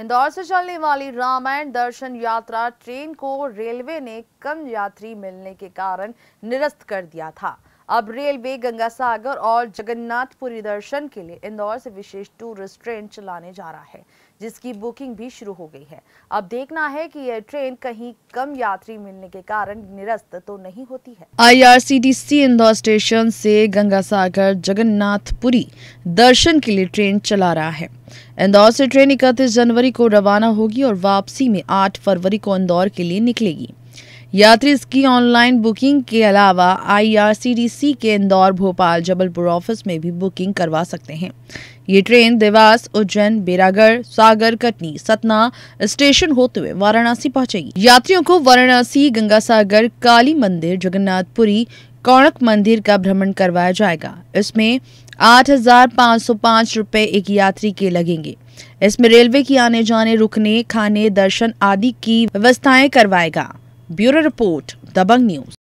इंदौर से चलने वाली रामायण दर्शन यात्रा ट्रेन को रेलवे ने कम यात्री मिलने के कारण निरस्त कर दिया था अब रेलवे गंगा सागर और जगन्नाथपुरी दर्शन के लिए इंदौर से विशेष टूरिस्ट ट्रेन चलाने जा रहा है जिसकी बुकिंग भी शुरू हो गई है अब देखना है कि यह ट्रेन कहीं कम यात्री मिलने के कारण निरस्त तो नहीं होती है आईआरसीटीसी इंदौर स्टेशन से गंगा सागर जगन्नाथपुरी दर्शन के लिए ट्रेन चला रहा है इंदौर से ट्रेन इकतीस जनवरी को रवाना होगी और वापसी में आठ फरवरी को इंदौर के लिए निकलेगी यात्री इसकी ऑनलाइन बुकिंग के अलावा आईआरसीटीसी के इंदौर भोपाल जबलपुर ऑफिस में भी बुकिंग करवा सकते हैं ये ट्रेन देवास उज्जैन बेरागढ़ सागर कटनी सतना स्टेशन होते हुए वाराणसी पहुंचेगी यात्रियों को वाराणसी गंगा सागर काली मंदिर जगन्नाथपुरी कौणक मंदिर का भ्रमण करवाया जाएगा इसमें आठ हजार पाँच सौ पाँच एक यात्री के लगेंगे इसमें रेलवे की आने जाने रुकने खाने दर्शन आदि की व्यवस्थाएं करवाएगा Bureau Report, Dabang News.